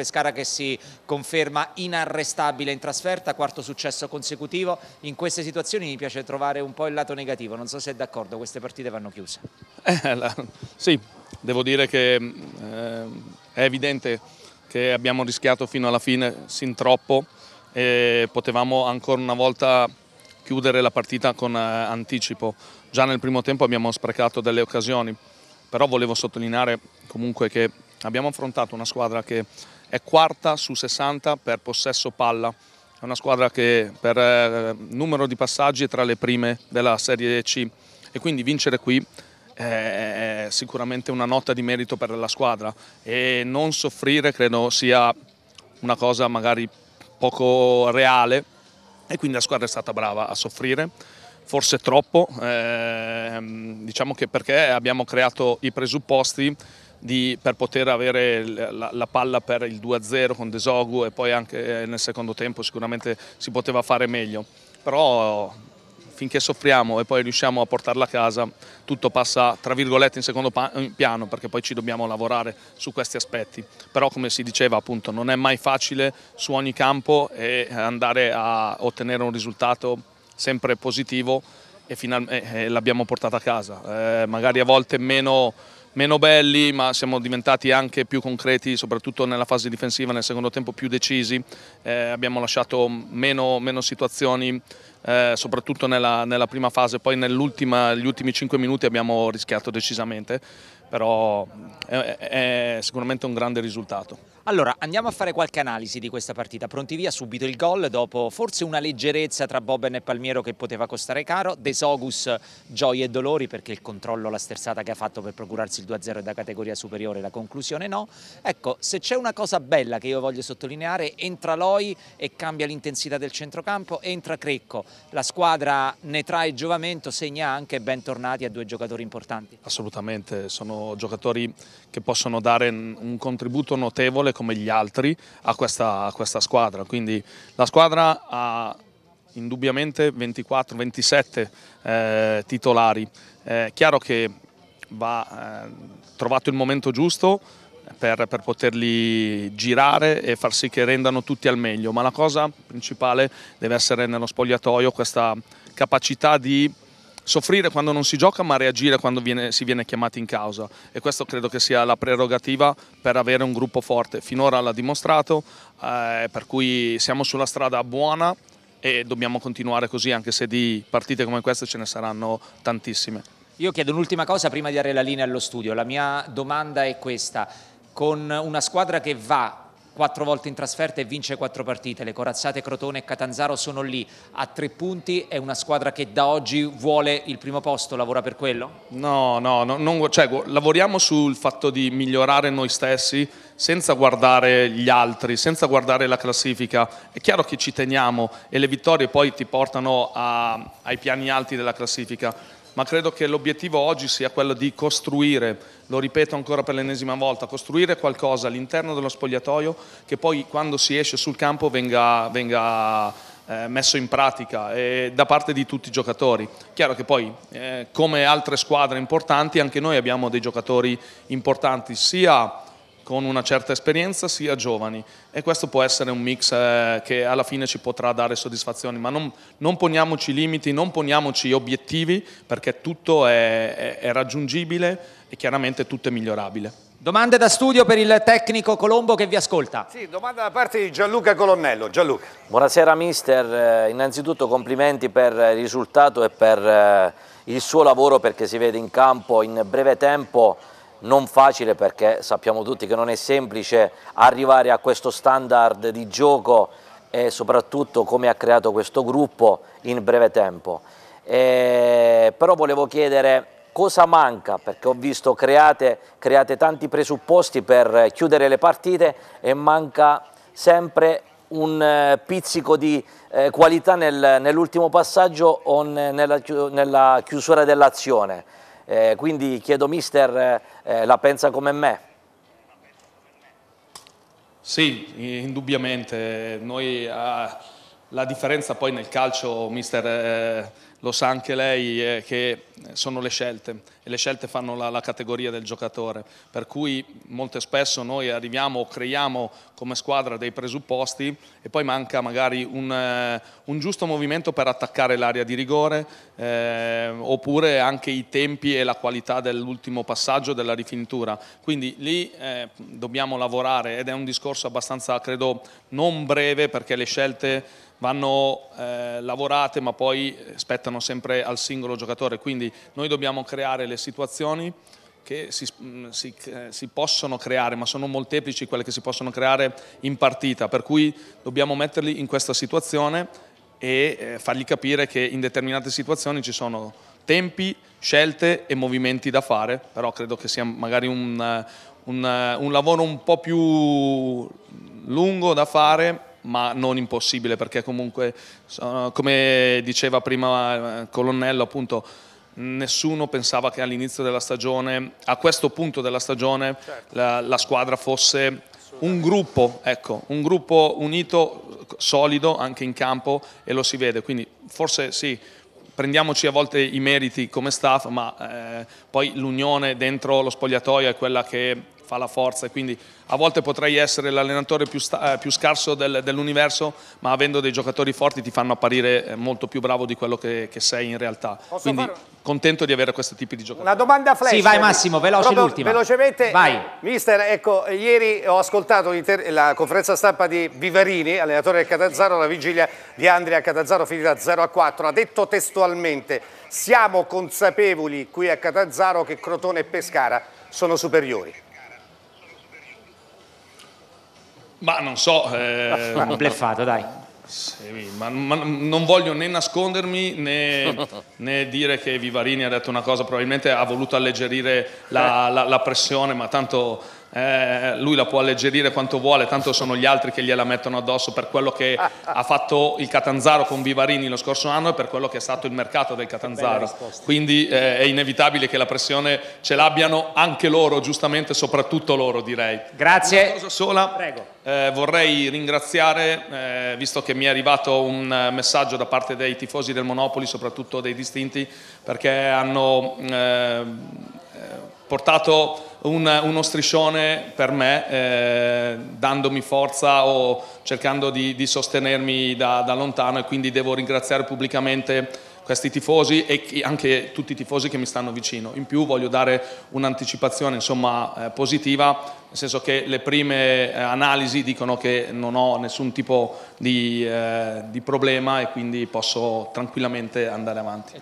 Pescara che si conferma inarrestabile in trasferta, quarto successo consecutivo. In queste situazioni mi piace trovare un po' il lato negativo, non so se è d'accordo, queste partite vanno chiuse. Eh, eh, la, sì, devo dire che eh, è evidente che abbiamo rischiato fino alla fine sin troppo e potevamo ancora una volta chiudere la partita con eh, anticipo. Già nel primo tempo abbiamo sprecato delle occasioni, però volevo sottolineare comunque che abbiamo affrontato una squadra che è quarta su 60 per possesso palla. È una squadra che per eh, numero di passaggi è tra le prime della Serie C e quindi vincere qui eh, è sicuramente una nota di merito per la squadra e non soffrire credo sia una cosa magari poco reale e quindi la squadra è stata brava a soffrire forse troppo, ehm, diciamo che perché abbiamo creato i presupposti di, per poter avere la, la palla per il 2-0 con Desogu e poi anche eh, nel secondo tempo sicuramente si poteva fare meglio. Però finché soffriamo e poi riusciamo a portarla a casa, tutto passa tra virgolette in secondo piano perché poi ci dobbiamo lavorare su questi aspetti. Però come si diceva appunto non è mai facile su ogni campo e andare a ottenere un risultato sempre positivo e, e eh, eh, l'abbiamo portata a casa. Eh, magari a volte meno meno belli ma siamo diventati anche più concreti soprattutto nella fase difensiva, nel secondo tempo più decisi, eh, abbiamo lasciato meno, meno situazioni eh, soprattutto nella, nella, prima fase, poi negli ultimi 5 minuti abbiamo rischiato decisamente però è, eh, eh, è sicuramente un grande risultato. Allora, andiamo a fare qualche analisi di questa partita. Pronti via subito il gol dopo forse una leggerezza tra Boben e Palmiero che poteva costare caro. De Sogus, gioie e dolori perché il controllo, la sterzata che ha fatto per procurarsi il 2-0 è da categoria superiore, la conclusione no. Ecco, se c'è una cosa bella che io voglio sottolineare, entra Loi e cambia l'intensità del centrocampo, entra Crecco. La squadra ne trae giovamento, segna anche bentornati a due giocatori importanti. Assolutamente, sono giocatori che possono dare un contributo notevole come gli altri a questa, a questa squadra. Quindi la squadra ha indubbiamente 24-27 eh, titolari. È chiaro che va eh, trovato il momento giusto per, per, poterli girare e far sì che rendano tutti al meglio, ma la cosa principale deve essere nello spogliatoio questa capacità di soffrire quando non si gioca ma reagire quando viene, si viene chiamati in causa e questo credo che sia la prerogativa per avere un gruppo forte, finora l'ha dimostrato, eh, per cui siamo sulla strada buona e dobbiamo continuare così anche se di partite come queste ce ne saranno tantissime. Io chiedo un'ultima cosa prima di dare la linea allo studio, la mia domanda è questa, con una squadra che va quattro volte in trasferta e vince quattro partite. Le corazzate Crotone e Catanzaro sono lì a tre punti. È una squadra che da oggi vuole il primo posto, lavora per quello? No, no, no non, cioè, lavoriamo sul fatto di migliorare noi stessi senza guardare gli altri, senza guardare la classifica. È chiaro che ci teniamo e le vittorie poi ti portano a, ai piani alti della classifica ma credo che l'obiettivo oggi sia quello di costruire, lo ripeto ancora per l'ennesima volta, costruire qualcosa all'interno dello spogliatoio che poi quando si esce sul campo venga, venga eh, messo in pratica eh, da parte di tutti i giocatori. Chiaro che poi, eh, come altre squadre importanti, anche noi abbiamo dei giocatori importanti, sia con una certa esperienza sia giovani e questo può essere un mix eh, che alla fine ci potrà dare soddisfazioni, ma non, non poniamoci limiti, non poniamoci obiettivi perché tutto è, è, è raggiungibile e chiaramente tutto è migliorabile. Domande da studio per il tecnico Colombo che vi ascolta. Sì, domanda da parte di Gianluca Colonnello. Gianluca. Buonasera mister, eh, innanzitutto complimenti per il risultato e per eh, il suo lavoro perché si vede in campo in breve tempo non facile perché sappiamo tutti che non è semplice arrivare a questo standard di gioco e soprattutto come ha creato questo gruppo in breve tempo. E, però volevo chiedere cosa manca perché ho visto create, create tanti presupposti per chiudere le partite e manca sempre un eh, pizzico di eh, qualità nel, nell'ultimo passaggio o nella, nella chiusura dell'azione. Eh, quindi chiedo mister, eh, la pensa come me? Sì, indubbiamente. Noi, ah, la differenza poi nel calcio, mister... Eh, lo sa anche lei eh, che sono le scelte e le scelte fanno la, la, categoria del giocatore, per cui molto spesso noi arriviamo o creiamo come squadra dei presupposti e poi manca magari un, eh, un giusto movimento per attaccare l'area di rigore eh, oppure anche i tempi e la qualità dell'ultimo passaggio della rifinitura, quindi lì eh, dobbiamo lavorare ed è un discorso abbastanza credo non breve perché le scelte vanno eh, lavorate ma poi spettano limitano sempre al singolo giocatore, quindi noi dobbiamo creare le situazioni che si, mm, si, eh, si, possono creare, ma sono molteplici quelle che si possono creare in partita, per cui dobbiamo metterli in questa situazione e eh, fargli capire che in determinate situazioni ci sono tempi, scelte e movimenti da fare, però credo che sia magari un, eh, un, un lavoro un po' più lungo da fare ma non impossibile perché comunque, come diceva prima eh, Colonnello, appunto, nessuno pensava che all'inizio della stagione, a questo punto della stagione, certo. la, la, squadra fosse un gruppo, ecco, un gruppo unito, solido anche in campo e lo si vede, quindi forse sì, prendiamoci a volte i meriti come staff, ma eh, poi l'unione dentro lo spogliatoio è quella che fa la forza e quindi a volte potrei essere l'allenatore più, sta, eh, più scarso del, dell'universo, ma avendo dei giocatori forti ti fanno apparire eh, molto più bravo di quello che, che sei in realtà. Posso quindi far... contento di avere questo tipo di giocatori. Una domanda flash. Sì, vai Massimo, veloce l'ultima. Velocemente, vai. mister, ecco, ieri ho ascoltato la conferenza stampa di Vivarini, allenatore del Catanzaro, la vigilia di Andrea Catanzaro finita 0 a 4, ha detto testualmente siamo consapevoli qui a Catanzaro che Crotone e Pescara sono superiori. Ma non so. Eh, ma bleffato, dai. Sì, ma, ma, non voglio né nascondermi né, né, dire che Vivarini ha detto una cosa, probabilmente ha voluto alleggerire la, la, la pressione, ma tanto eh, lui la può alleggerire quanto vuole, tanto sono gli altri che gliela mettono addosso per quello che ha fatto il Catanzaro con Vivarini lo scorso anno e per quello che è stato il mercato del Catanzaro. Quindi eh, è inevitabile che la pressione ce l'abbiano anche loro, giustamente, soprattutto loro direi. Grazie. Una cosa sola, Prego. Eh, vorrei ringraziare, eh, visto che mi è arrivato un eh, messaggio da parte dei tifosi del Monopoli, soprattutto dei distinti, perché hanno eh, portato un, uno striscione per me, eh, dandomi forza o cercando di, di sostenermi da, da, lontano e quindi devo ringraziare pubblicamente questi tifosi e anche tutti i tifosi che mi stanno vicino. In più voglio dare un'anticipazione insomma, eh, positiva, nel senso che le prime eh, analisi dicono che non ho nessun tipo di, eh, di problema e quindi posso tranquillamente andare avanti.